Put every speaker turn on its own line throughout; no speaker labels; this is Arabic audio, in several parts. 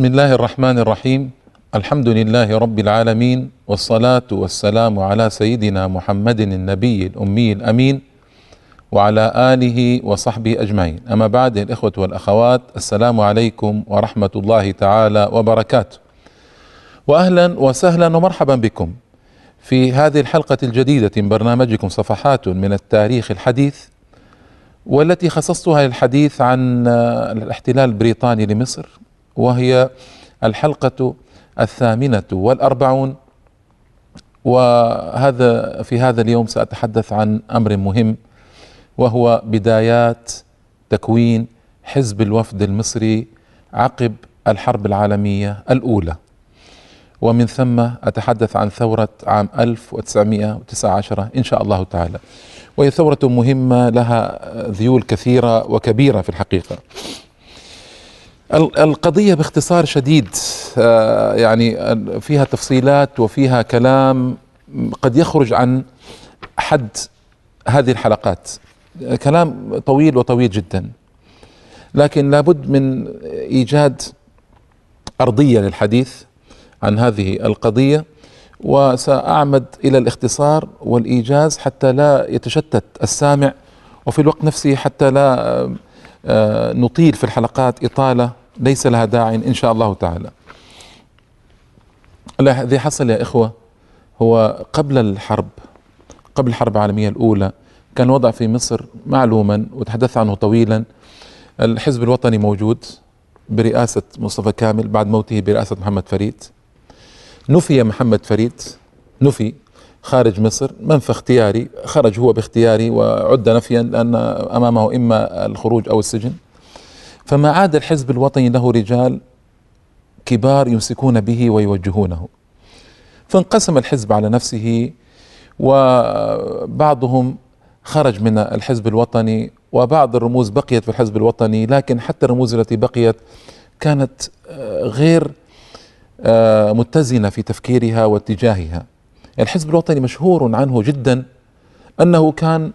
بسم الله الرحمن الرحيم الحمد لله رب العالمين والصلاه والسلام على سيدنا محمد النبي الامي الامين وعلى اله وصحبه اجمعين اما بعد الاخوه والاخوات السلام عليكم ورحمه الله تعالى وبركاته واهلا وسهلا ومرحبا بكم في هذه الحلقه الجديده من برنامجكم صفحات من التاريخ الحديث والتي خصصتها للحديث عن الاحتلال البريطاني لمصر وهي الحلقة الثامنة والأربعون وهذا في هذا اليوم سأتحدث عن أمر مهم وهو بدايات تكوين حزب الوفد المصري عقب الحرب العالمية الأولى ومن ثم أتحدث عن ثورة عام 1919 إن شاء الله تعالى وهي ثورة مهمة لها ذيول كثيرة وكبيرة في الحقيقة القضية باختصار شديد آه، يعني فيها تفصيلات وفيها كلام قد يخرج عن حد هذه الحلقات كلام طويل وطويل جدا لكن لابد من ايجاد ارضيه للحديث عن هذه القضيه وساعمد الى الاختصار والايجاز حتى لا يتشتت السامع وفي الوقت نفسه حتى لا آه، نطيل في الحلقات اطاله ليس لها داع إن شاء الله تعالى الذي حصل يا إخوة هو قبل الحرب قبل الحرب العالمية الأولى كان الوضع في مصر معلوما وتحدث عنه طويلا الحزب الوطني موجود برئاسة مصطفى كامل بعد موته برئاسة محمد فريد نفي محمد فريد نفي خارج مصر منفى اختياري خرج هو باختياري وعد نفيا لأن أمامه إما الخروج أو السجن فما عاد الحزب الوطني له رجال كبار يمسكون به ويوجهونه فانقسم الحزب على نفسه وبعضهم خرج من الحزب الوطني وبعض الرموز بقيت في الحزب الوطني لكن حتى الرموز التي بقيت كانت غير متزنه في تفكيرها واتجاهها الحزب الوطني مشهور عنه جدا انه كان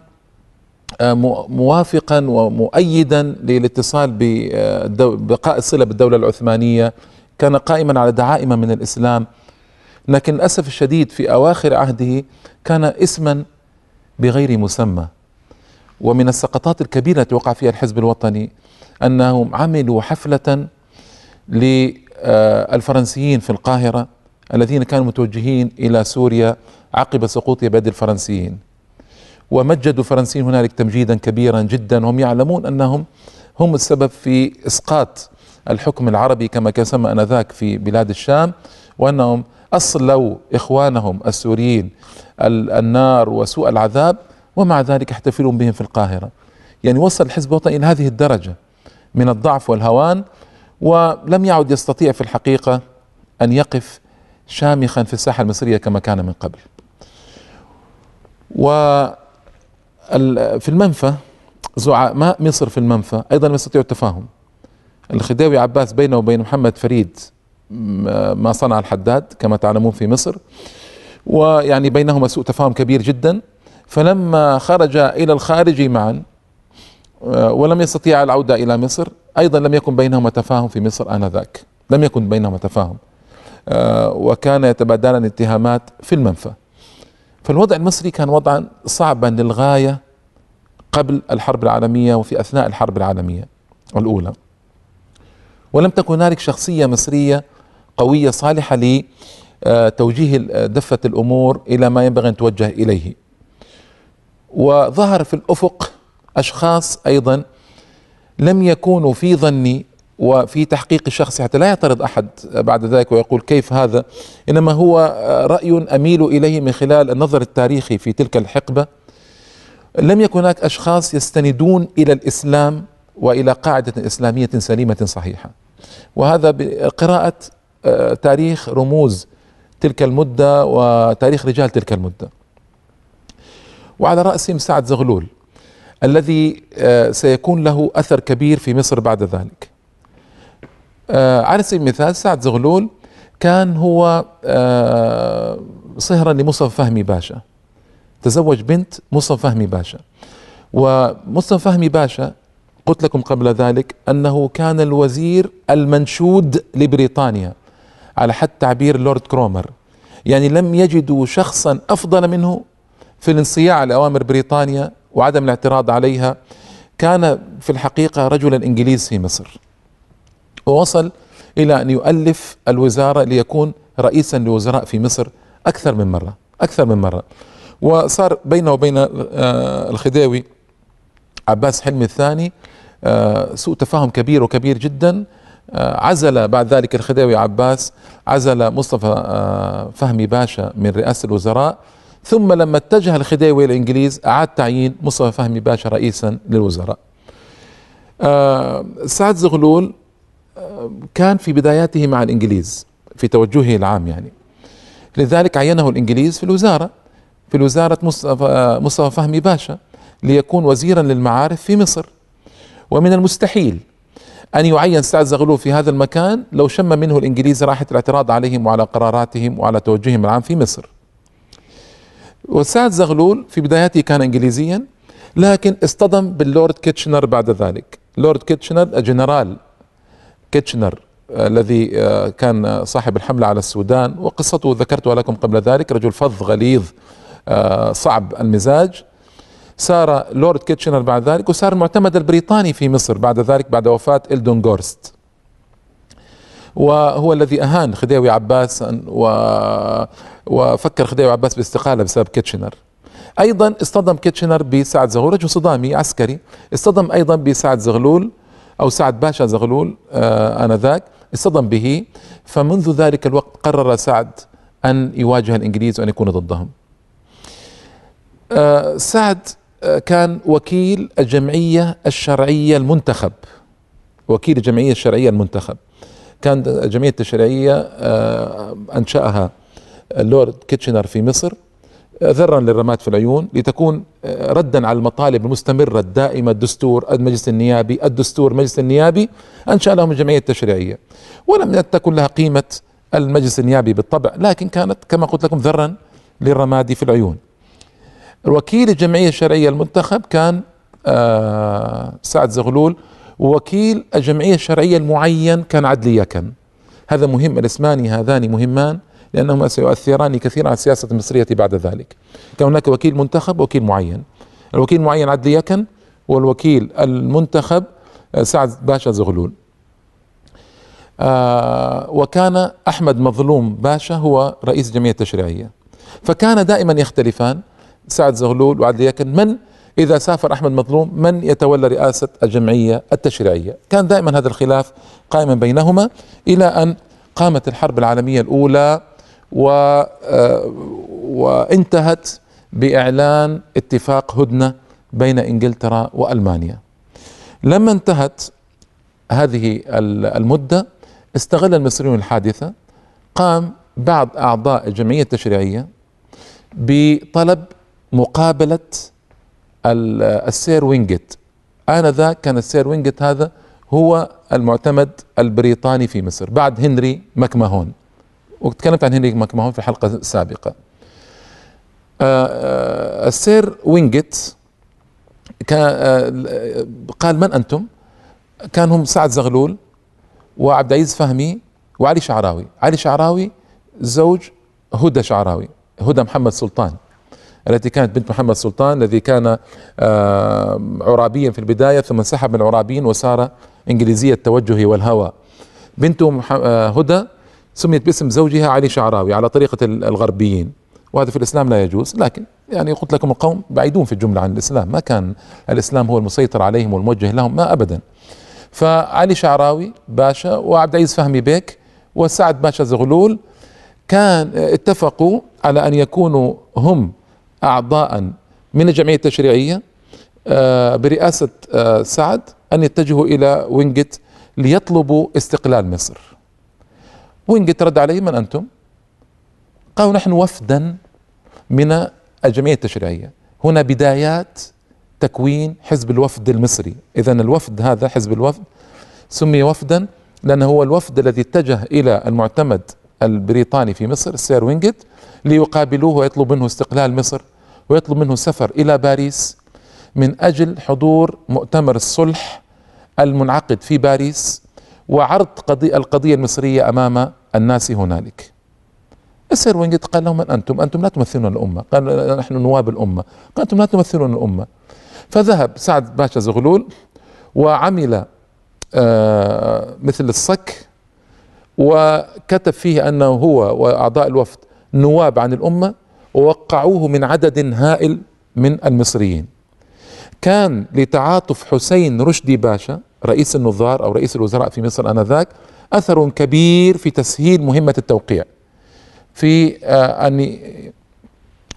آه، موافقا ومؤيدا للاتصال ببقاء آه، الصله بالدوله العثمانيه كان قائما على دعائم من الاسلام لكن للاسف الشديد في اواخر عهده كان اسما بغير مسمى ومن السقطات الكبيره التي وقع فيها الحزب الوطني انهم عملوا حفله للفرنسيين آه، في القاهره الذين كانوا متوجهين الى سوريا عقب سقوط بيد الفرنسيين ومجدوا الفرنسيين هنالك تمجيدا كبيرا جدا هم يعلمون أنهم هم السبب في إسقاط الحكم العربي كما كان سمى أنذاك في بلاد الشام وأنهم أصلوا إخوانهم السوريين النار وسوء العذاب ومع ذلك يحتفلون بهم في القاهرة يعني وصل الحزب الوطني إلى هذه الدرجة من الضعف والهوان ولم يعد يستطيع في الحقيقة أن يقف شامخا في الساحة المصرية كما كان من قبل و في المنفى زعماء مصر في المنفى ايضا لم يستطيعوا التفاهم الخداوي عباس بينه وبين محمد فريد ما صنع الحداد كما تعلمون في مصر ويعني بينهما سوء تفاهم كبير جدا فلما خرج الى الخارج معا آه، ولم يستطيع العوده الى مصر ايضا لم يكن بينهما تفاهم في مصر انذاك لم يكن بينهما تفاهم آه، وكان يتبادلان اتهامات في المنفى فالوضع المصري كان وضعا صعبا للغايه قبل الحرب العالمية وفي أثناء الحرب العالمية الأولى ولم تكن هنالك شخصية مصرية قوية صالحة لتوجيه آه، آه، دفة الأمور إلى ما ينبغي أن توجه إليه وظهر في الأفق أشخاص أيضا لم يكونوا في ظني وفي تحقيق الشخصي حتى لا يعترض أحد بعد ذلك ويقول كيف هذا إنما هو آه، رأي أميل إليه من خلال النظر التاريخي في تلك الحقبة لم يكن هناك أشخاص يستندون إلى الإسلام وإلى قاعدة إسلامية سليمة صحيحة وهذا بقراءة آه، تاريخ رموز تلك المدة وتاريخ رجال تلك المدة وعلى رأسهم سعد زغلول الذي آه، سيكون له أثر كبير في مصر بعد ذلك آه، على سبيل المثال سعد زغلول كان هو صهرا لمصطفى فهمي باشا تزوج بنت مصطفى فهمي باشا ومصطفى فهمي باشا قلت لكم قبل ذلك انه كان الوزير المنشود لبريطانيا على حد تعبير لورد كرومر يعني لم يجدوا شخصا افضل منه في الانصياع لاوامر بريطانيا وعدم الاعتراض عليها كان في الحقيقه رجلا انجليز في مصر ووصل الى ان يؤلف الوزاره ليكون رئيسا لوزراء في مصر اكثر من مره اكثر من مره وصار بينه وبين آه، الخداوي عباس حلمي الثاني آه، سوء تفاهم كبير وكبير جدا آه، عزل بعد ذلك الخداوي عباس عزل مصطفى فهمي باشا من رئاسة الوزراء ثم لما اتجه الخداوي الإنجليز أعاد تعيين مصطفى فهمي باشا رئيسا للوزراء سعد زغلول كان في بداياته مع الإنجليز في توجهه العام يعني لذلك عينه الإنجليز في الوزارة في الوزارة مصطفى, مصطفى فهمي باشا ليكون وزيرا للمعارف في مصر ومن المستحيل أن يعين سعد زغلول في هذا المكان لو شم منه الإنجليز راحة الاعتراض عليهم وعلى قراراتهم وعلى توجههم العام في مصر وسعد زغلول في بداياته كان إنجليزيا لكن اصطدم باللورد كيتشنر بعد ذلك لورد كيتشنر الجنرال كيتشنر آه، الذي آه، كان صاحب الحملة على السودان وقصته ذكرتها لكم قبل ذلك رجل فظ غليظ آه، صعب المزاج صار لورد كيتشنر بعد ذلك وصار المعتمد البريطاني في مصر بعد ذلك بعد وفاة إلدون غورست وهو الذي أهان خديوي عباس و... وفكر خديوي عباس باستقالة بسبب كيتشنر أيضا اصطدم كيتشنر بسعد زغلول رجل صدامي عسكري اصطدم أيضا بسعد زغلول أو سعد باشا زغلول آه، آنذاك اصطدم به فمنذ ذلك الوقت قرر سعد أن يواجه الإنجليز وأن يكون ضدهم آه، سعد آه، كان وكيل الجمعية الشرعية المنتخب وكيل الجمعية الشرعية المنتخب كان الجمعية الشرعية آه، أنشأها اللورد كيتشنر في مصر ذرا للرماد في العيون لتكون ردا على المطالب المستمره الدائمه الدستور المجلس النيابي الدستور المجلس النيابي انشا لهم الجمعيه التشريعيه ولم تكن لها قيمه المجلس النيابي بالطبع لكن كانت كما قلت لكم ذرا للرمادي في العيون وكيل الجمعية الشرعية المنتخب كان آه، سعد زغلول ووكيل الجمعية الشرعية المعين كان عدلي يكن هذا مهم الاسمان هذان مهمان لأنهما سيؤثران كثيرا على السياسة المصرية بعد ذلك كان هناك وكيل منتخب ووكيل معين الوكيل المعين عدلي يكن والوكيل المنتخب آه، سعد باشا زغلول آه، وكان أحمد مظلوم باشا هو رئيس الجمعية التشريعية فكان دائما يختلفان سعد زغلول وعدلي ياكن من إذا سافر أحمد مظلوم من يتولى رئاسة الجمعية التشريعية كان دائما هذا الخلاف قائما بينهما إلى أن قامت الحرب العالمية الأولى و آه، وانتهت بإعلان اتفاق هدنة بين إنجلترا وألمانيا لما انتهت هذه المدة استغل المصريون الحادثة قام بعض أعضاء الجمعية التشريعية بطلب مقابلة السير وينجت آنذاك كان السير وينجت هذا هو المعتمد البريطاني في مصر بعد هنري ماكماهون وتكلمت عن هنري ماكماهون في حلقة سابقة آه، آه، السير وينجت آه، قال من أنتم كان هم سعد زغلول وعبد العزيز فهمي وعلي شعراوي علي شعراوي زوج هدى شعراوي هدى محمد سلطان التي كانت بنت محمد سلطان الذي كان آه، عرابيا في البداية ثم انسحب من العرابيين وصار إنجليزي التوجه والهوى بنت آه، هدى سميت باسم زوجها علي شعراوي على طريقة الغربيين وهذا في الإسلام لا يجوز لكن يعني قلت لكم القوم بعيدون في الجملة عن الإسلام ما كان الإسلام هو المسيطر عليهم والموجه لهم ما أبدا فعلي شعراوي باشا وعبد العزيز فهمي بيك وسعد باشا زغلول كان آه، اتفقوا على أن يكونوا هم أعضاء من الجمعية التشريعية آه، برئاسة آه، سعد أن يتجهوا إلى وينجت ليطلبوا استقلال مصر وينجت رد عليه من أنتم قالوا نحن وفدا من الجمعية التشريعية هنا بدايات تكوين حزب الوفد المصري إذا الوفد هذا حزب الوفد سمي وفدا لأنه هو الوفد الذي اتجه إلى المعتمد البريطاني في مصر سير وينجت ليقابلوه ويطلب منه استقلال مصر ويطلب منه سفر إلى باريس من أجل حضور مؤتمر الصلح المنعقد في باريس وعرض قضية القضية المصرية أمام الناس هنالك السير وينجت قال لهم من أنتم أنتم لا تمثلون الأمة قال نحن نواب الأمة قال أنتم لا تمثلون الأمة فذهب سعد باشا زغلول وعمل آه، مثل الصك وكتب فيه أنه هو وأعضاء الوفد نواب عن الأمة ووقعوه من عدد هائل من المصريين كان لتعاطف حسين رشدي باشا رئيس النظار أو رئيس الوزراء في مصر آنذاك أثر كبير في تسهيل مهمة التوقيع في آه، أن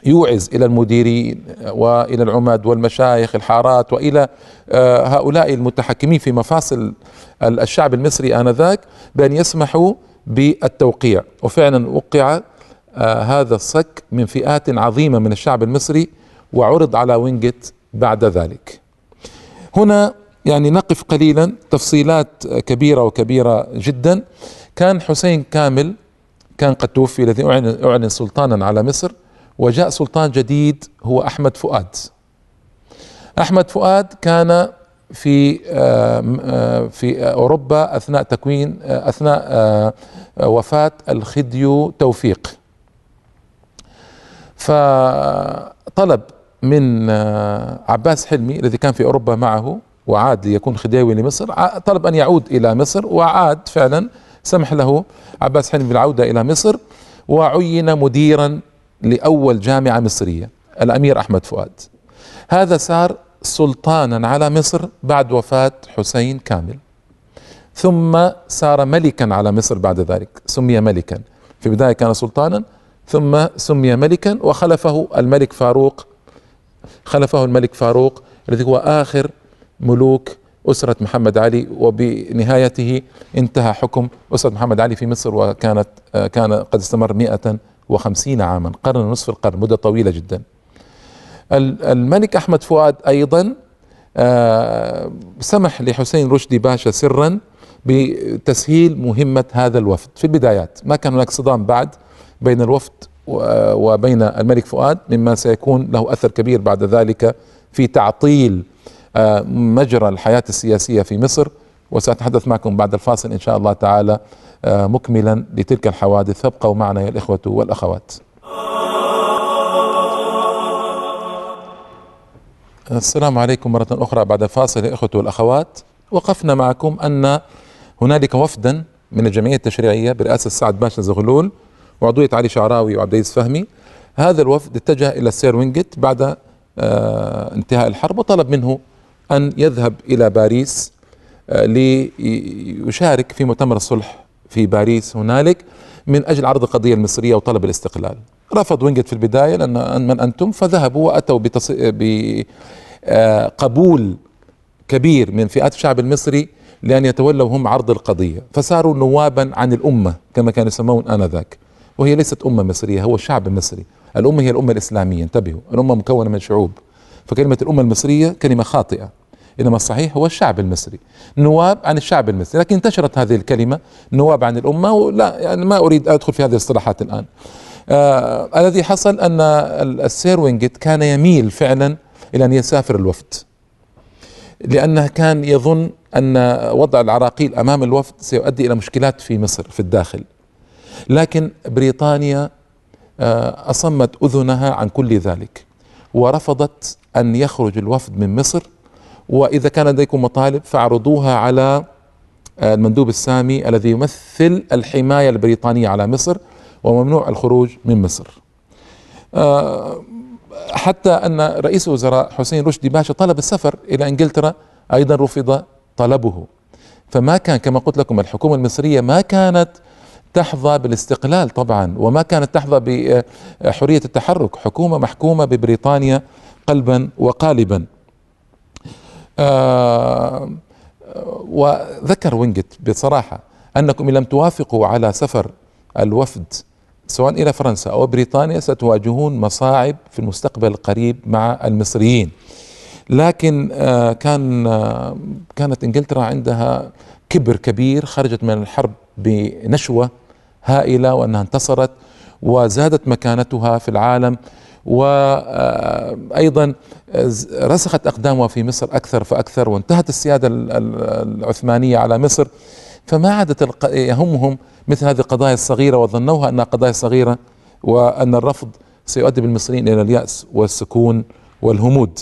يوعز الى المديرين والى العمد والمشايخ الحارات والى آه، هؤلاء المتحكمين في مفاصل الشعب المصري انذاك بان يسمحوا بالتوقيع وفعلا وقع آه، هذا الصك من فئات عظيمه من الشعب المصري وعرض على وينجت بعد ذلك. هنا يعني نقف قليلا تفصيلات كبيره وكبيره جدا كان حسين كامل كان قد توفي الذي اعلن سلطانا على مصر وجاء سلطان جديد هو احمد فؤاد احمد فؤاد كان في آه، آه، في اوروبا اثناء تكوين آه، اثناء وفاه الخديو توفيق فطلب من عباس حلمي الذي كان في اوروبا معه وعاد ليكون خديوي لمصر طلب ان يعود الى مصر وعاد فعلا سمح له عباس حلمي بالعوده الى مصر وعين مديرا لأول جامعة مصرية الأمير أحمد فؤاد هذا صار سلطانا على مصر بعد وفاة حسين كامل ثم صار ملكا على مصر بعد ذلك سمي ملكا في البداية كان سلطانا ثم سمي ملكا وخلفه الملك فاروق خلفه الملك فاروق الذي هو آخر ملوك أسرة محمد علي وبنهايته انتهى حكم أسرة محمد علي في مصر وكانت آه، كان قد استمر مئة وخمسين عاما قرن ونصف القرن مدة طويلة جدا الملك أحمد فؤاد أيضا آه، سمح لحسين رشدي باشا سرا بتسهيل مهمة هذا الوفد في البدايات ما كان هناك صدام بعد بين الوفد آه، وبين الملك فؤاد مما سيكون له أثر كبير بعد ذلك في تعطيل آه، مجرى الحياة السياسية في مصر وسأتحدث معكم بعد الفاصل إن شاء الله تعالى آه، مكملا لتلك الحوادث فابقوا معنا يا الإخوة والأخوات السلام عليكم مرة أخرى بعد فاصل يا إخوة والأخوات وقفنا معكم أن هنالك وفدا من الجمعية التشريعية برئاسة سعد باشا زغلول وعضوية علي شعراوي وعبد العزيز فهمي هذا الوفد اتجه إلى السير وينجت بعد آه، انتهاء الحرب وطلب منه أن يذهب إلى باريس آه، ليشارك في مؤتمر الصلح في باريس هنالك من اجل عرض القضيه المصريه وطلب الاستقلال رفض وينجت في البدايه لان من انتم فذهبوا واتوا بتص... بقبول آه، كبير من فئات الشعب المصري لان يتولوا هم عرض القضيه فصاروا نوابا عن الامه كما كانوا يسمون انذاك وهي ليست امه مصريه هو الشعب المصري الامه هي الامه الاسلاميه انتبهوا الامه مكونه من شعوب فكلمه الامه المصريه كلمه خاطئه إنما الصحيح هو الشعب المصري نواب عن الشعب المصري لكن انتشرت هذه الكلمة نواب عن الأمة ولا يعني ما أريد أدخل في هذه الاصطلاحات الآن آه الذي حصل أن السير وينجت كان يميل فعلا إلى أن يسافر الوفد لأنه كان يظن أن وضع العراقيل أمام الوفد سيؤدي إلى مشكلات في مصر في الداخل لكن بريطانيا آه، أصمت أذنها عن كل ذلك ورفضت أن يخرج الوفد من مصر واذا كان لديكم مطالب فاعرضوها على آه، المندوب السامي الذي يمثل الحمايه البريطانيه على مصر وممنوع الخروج من مصر. آه، حتى ان رئيس الوزراء حسين رشدي باشا طلب السفر الى انجلترا ايضا رفض طلبه. فما كان كما قلت لكم الحكومه المصريه ما كانت تحظى بالاستقلال طبعا وما كانت تحظى بحريه التحرك، حكومه محكومه ببريطانيا قلبا وقالبا. آه، آه، وذكر وينجت بصراحة أنكم إن لم توافقوا على سفر الوفد سواء إلى فرنسا أو بريطانيا ستواجهون مصاعب في المستقبل القريب مع المصريين لكن آه، كان كانت إنجلترا عندها كبر كبير خرجت من الحرب بنشوة هائلة وأنها انتصرت وزادت مكانتها في العالم وايضا رسخت اقدامها في مصر اكثر فاكثر وانتهت السياده العثمانيه على مصر فما عادت يهمهم مثل هذه القضايا الصغيره وظنوها انها قضايا صغيره وان الرفض سيؤدي بالمصريين الى الياس والسكون والهمود.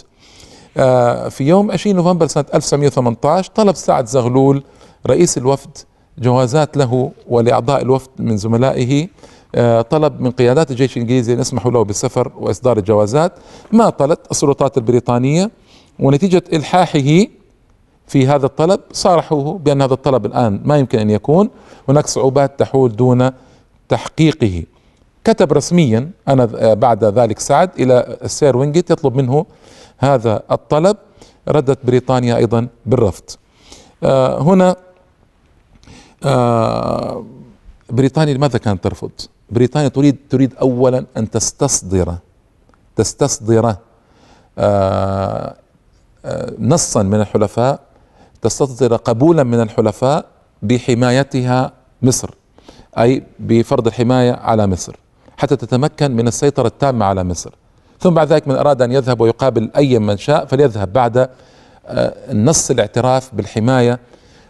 آه، في يوم 20 نوفمبر سنه 1918 طلب سعد زغلول رئيس الوفد جوازات له ولاعضاء الوفد من زملائه آه، طلب من قيادات الجيش الانجليزي ان يسمحوا له بالسفر واصدار الجوازات ما طلت السلطات البريطانيه ونتيجه الحاحه في هذا الطلب صارحوه بان هذا الطلب الان ما يمكن ان يكون هناك صعوبات تحول دون تحقيقه كتب رسميا انا آه، بعد ذلك سعد الى السير وينجيت يطلب منه هذا الطلب ردت بريطانيا ايضا بالرفض آه، هنا بريطانيا لماذا كانت ترفض بريطانيا تريد تريد اولا ان تستصدر تستصدر آه، آه، نصا من الحلفاء تستصدر قبولا من الحلفاء بحمايتها مصر اي بفرض الحمايه على مصر حتى تتمكن من السيطره التامه على مصر ثم بعد ذلك من اراد ان يذهب ويقابل اي من شاء فليذهب بعد آه، نص الاعتراف بالحمايه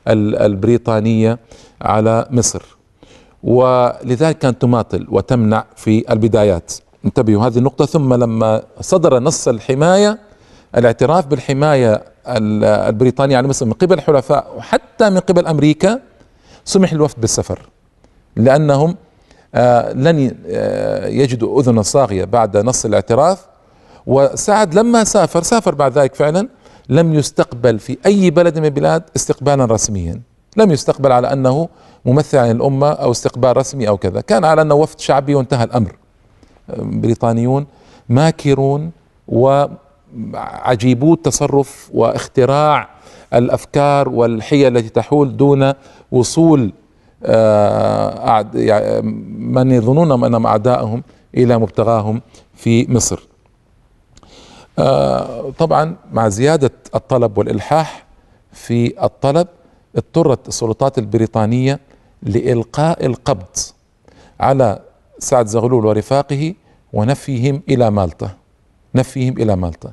البريطانيه على مصر ولذلك كانت تماطل وتمنع في البدايات انتبهوا هذه النقطة ثم لما صدر نص الحماية الاعتراف بالحماية البريطانية على مصر من قبل الحلفاء وحتى من قبل أمريكا سمح الوفد بالسفر لأنهم آه، لن آه، يجدوا أذنا صاغية بعد نص الاعتراف وسعد لما سافر سافر بعد ذلك فعلا لم يستقبل في أي بلد من البلاد استقبالا رسميا لم يستقبل على أنه ممثل عن الأمة أو استقبال رسمي أو كذا كان على أنه وفد شعبي وانتهى الأمر بريطانيون ماكرون وعجيبو التصرف واختراع الأفكار والحيل التي تحول دون وصول آه، يعني من يظنون أنهم أعدائهم إلى مبتغاهم في مصر آه، طبعا مع زيادة الطلب والإلحاح في الطلب اضطرت السلطات البريطانية لإلقاء القبض على سعد زغلول ورفاقه ونفيهم إلى مالطا نفيهم إلى مالطا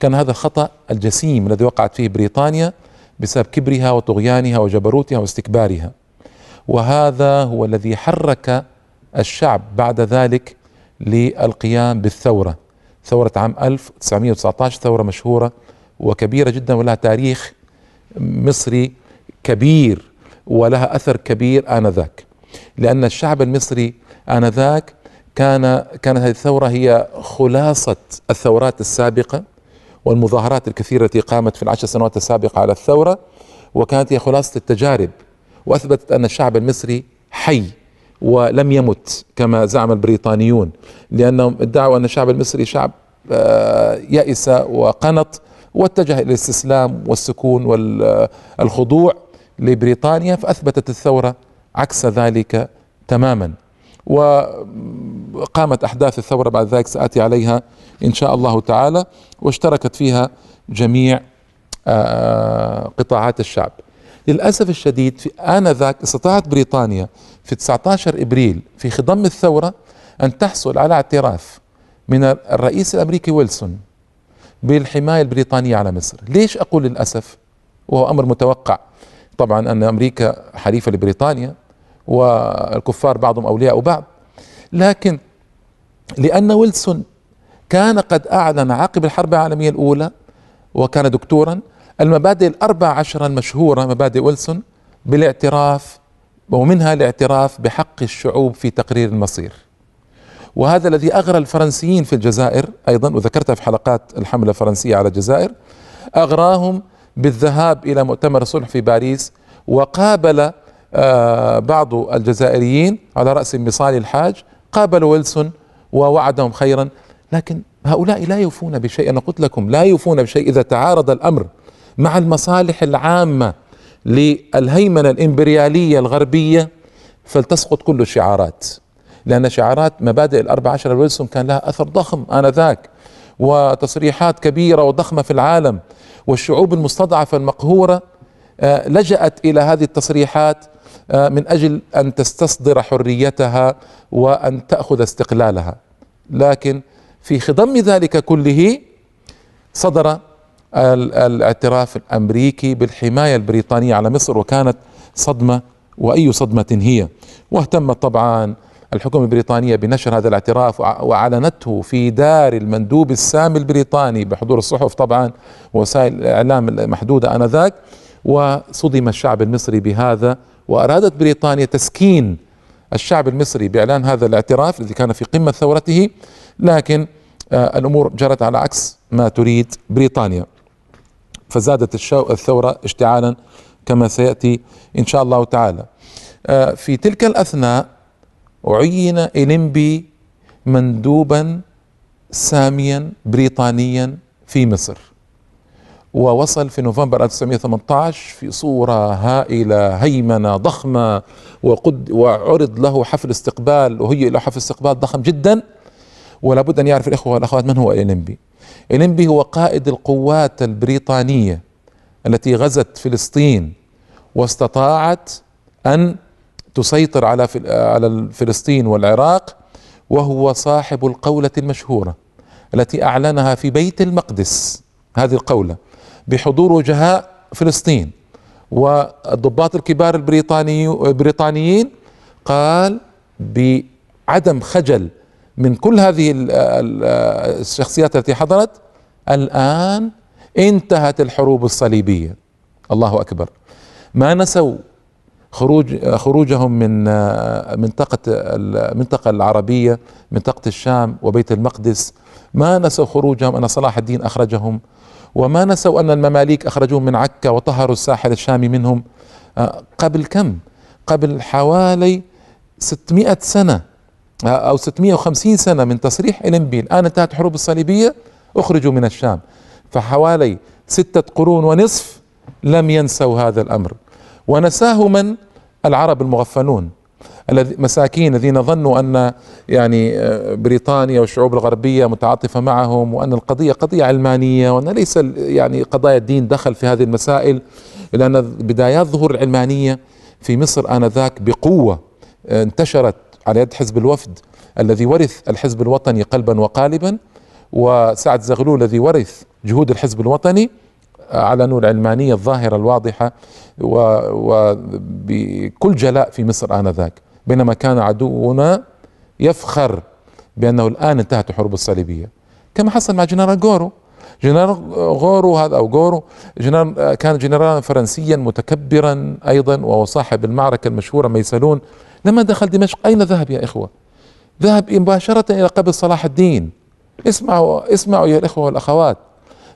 كان هذا الخطأ الجسيم الذي وقعت فيه بريطانيا بسبب كبرها وطغيانها وجبروتها واستكبارها وهذا هو الذي حرك الشعب بعد ذلك للقيام بالثورة ثورة عام 1919 ثورة مشهورة وكبيرة جدا ولها تاريخ مصري كبير ولها اثر كبير انذاك لان الشعب المصري انذاك كان كانت هذه الثوره هي خلاصه الثورات السابقه والمظاهرات الكثيره التي قامت في العشر سنوات السابقه على الثوره وكانت هي خلاصه التجارب واثبتت ان الشعب المصري حي ولم يمت كما زعم البريطانيون لانهم ادعوا ان الشعب المصري شعب آه، يائس وقنط واتجه الى الاستسلام والسكون والخضوع لبريطانيا فاثبتت الثوره عكس ذلك تماما وقامت احداث الثوره بعد ذلك ساتي عليها ان شاء الله تعالى واشتركت فيها جميع آه، قطاعات الشعب للاسف الشديد في انذاك استطاعت بريطانيا في 19 ابريل في خضم الثوره ان تحصل على اعتراف من الرئيس الامريكي ويلسون بالحمايه البريطانيه على مصر، ليش اقول للاسف؟ وهو امر متوقع طبعا أن أمريكا حليفة لبريطانيا والكفار بعضهم أولياء بعض لكن لأن ويلسون كان قد أعلن عقب الحرب العالمية الأولى وكان دكتورا المبادئ الأربع عشر المشهورة مبادئ ويلسون بالاعتراف ومنها الاعتراف بحق الشعوب في تقرير المصير وهذا الذي أغرى الفرنسيين في الجزائر أيضا وذكرتها في حلقات الحملة الفرنسية على الجزائر أغراهم بالذهاب إلى مؤتمر الصلح في باريس وقابل آه، بعض الجزائريين على رأس مصال الحاج قابلوا ويلسون ووعدهم خيرا لكن هؤلاء لا يوفون بشيء أنا قلت لكم لا يوفون بشيء إذا تعارض الأمر مع المصالح العامة للهيمنة الإمبريالية الغربية فلتسقط كل الشعارات لأن شعارات مبادئ الأربع عشر ويلسون كان لها أثر ضخم آنذاك وتصريحات كبيرة وضخمة في العالم والشعوب المستضعفة المقهورة آه، لجأت إلى هذه التصريحات آه، من أجل أن تستصدر حريتها وأن تأخذ استقلالها لكن في خضم ذلك كله صدر الاعتراف الامريكي بالحمايه البريطانيه على مصر وكانت صدمه واي صدمه هي واهتمت طبعا الحكومة البريطانية بنشر هذا الاعتراف وأعلنته في دار المندوب السامي البريطاني بحضور الصحف طبعا ووسائل الإعلام المحدودة آنذاك وصدم الشعب المصري بهذا وأرادت بريطانيا تسكين الشعب المصري بإعلان هذا الاعتراف الذي كان في قمة ثورته لكن آه، الأمور جرت على عكس ما تريد بريطانيا فزادت الثورة اشتعالا كما سيأتي إن شاء الله تعالى آه، في تلك الأثناء عين إلمبي مندوبا ساميا بريطانيا في مصر ووصل في نوفمبر 1918 في صورة هائلة هيمنة ضخمة وقد وعرض له حفل استقبال وهي له حفل استقبال ضخم جدا ولا بد أن يعرف الإخوة والأخوات من هو إلمبي إلمبي هو قائد القوات البريطانية التي غزت فلسطين واستطاعت أن تسيطر على على فلسطين والعراق وهو صاحب القولة المشهورة التي أعلنها في بيت المقدس هذه القولة بحضور وجهاء فلسطين والضباط الكبار البريطاني البريطانيين قال بعدم خجل من كل هذه الشخصيات التي حضرت الآن انتهت الحروب الصليبية الله أكبر ما نسوا خروج خروجهم من آه، منطقة المنطقة العربية منطقة الشام وبيت المقدس ما نسوا خروجهم أن صلاح الدين أخرجهم وما نسوا أن المماليك أخرجوهم من عكا وطهروا الساحل الشامي منهم آه، قبل كم قبل حوالي 600 سنة آه، أو 650 سنة من تصريح إلنبيل الآن انتهت الحروب الصليبية أخرجوا من الشام فحوالي ستة قرون ونصف لم ينسوا هذا الأمر ونساه من العرب المغفلون مساكين الذين ظنوا ان يعني آه، بريطانيا والشعوب الغربيه متعاطفه معهم وان القضيه قضيه علمانيه وان ليس يعني قضايا الدين دخل في هذه المسائل لان بدايات ظهور العلمانيه في مصر انذاك بقوه آه، انتشرت على يد حزب الوفد الذي ورث الحزب الوطني قلبا وقالبا وسعد زغلول الذي ورث جهود الحزب الوطني أعلنوا العلمانية الظاهرة الواضحة وبكل جلاء في مصر آنذاك بينما كان عدونا يفخر بأنه الآن انتهت الحروب الصليبية كما حصل مع جنرال غورو جنرال غورو هذا أو غورو جنرال كان جنرالا فرنسيا متكبرا أيضا وهو صاحب المعركة المشهورة ميسلون لما دخل دمشق أين ذهب يا إخوة ذهب مباشرة إلى قبر صلاح الدين اسمعوا اسمعوا يا الإخوة والأخوات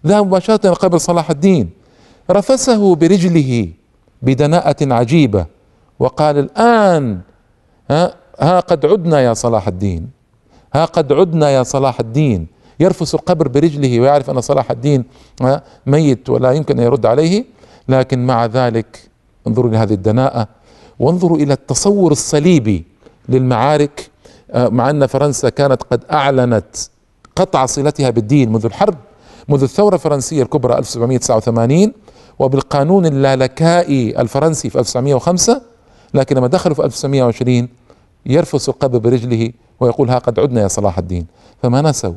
ذهب مباشرة قبل صلاح الدين رفسه برجله بدناءة عجيبة وقال الآن ها, ها قد عدنا يا صلاح الدين ها قد عدنا يا صلاح الدين يرفس القبر برجله ويعرف أن صلاح الدين ميت ولا يمكن أن يرد عليه لكن مع ذلك انظروا إلى هذه الدناءة وانظروا إلى التصور الصليبي للمعارك آه، مع أن فرنسا كانت قد أعلنت قطع صلتها بالدين منذ الحرب منذ الثورة الفرنسية الكبرى 1789 وبالقانون اللالكائي الفرنسي في 1905 لكن لما دخلوا في 1920 يرفس القبر برجله ويقول ها قد عدنا يا صلاح الدين فما نسوا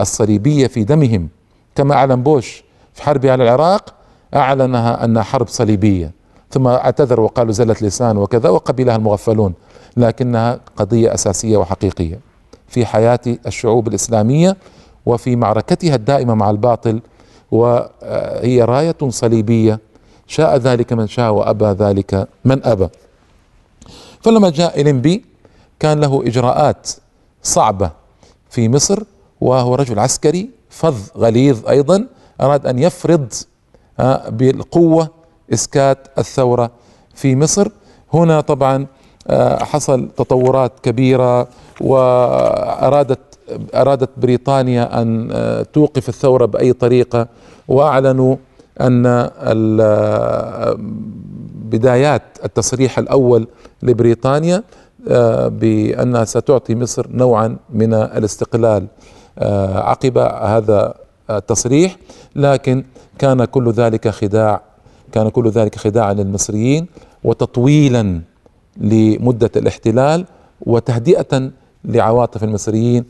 الصليبية في دمهم كما أعلن بوش في حربه على العراق أعلنها أنها حرب صليبية ثم اعتذر وقالوا زلت لسان وكذا وقبلها المغفلون لكنها قضية أساسية وحقيقية في حياة الشعوب الإسلامية وفي معركتها الدائمه مع الباطل وهي رايه صليبيه شاء ذلك من شاء وابى ذلك من ابى فلما جاء الانبي كان له اجراءات صعبه في مصر وهو رجل عسكري فظ غليظ ايضا اراد ان يفرض آه، بالقوه اسكات الثوره في مصر هنا طبعا آه، حصل تطورات كبيره وارادت أرادت بريطانيا أن آه، توقف الثورة بأي طريقة وأعلنوا أن آه، بدايات التصريح الأول لبريطانيا آه، بأنها ستعطي مصر نوعا من الاستقلال عقب هذا التصريح لكن كان كل ذلك خداع كان كل ذلك خداعا للمصريين وتطويلا لمدة الاحتلال وتهدئة لعواطف المصريين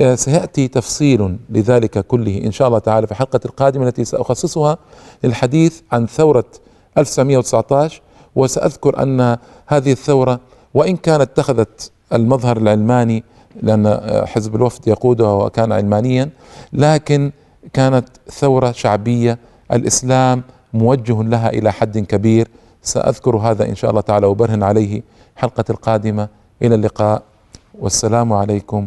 آه، سياتي تفصيل لذلك كله ان شاء الله تعالى في الحلقه القادمه التي ساخصصها للحديث عن ثوره 1919 وساذكر ان هذه الثوره وان كانت اتخذت المظهر العلماني لان آه، حزب الوفد يقودها وكان علمانيا لكن كانت ثوره شعبيه الاسلام موجه لها الى حد كبير ساذكر هذا ان شاء الله تعالى وبرهن عليه حلقه القادمه الى اللقاء والسلام عليكم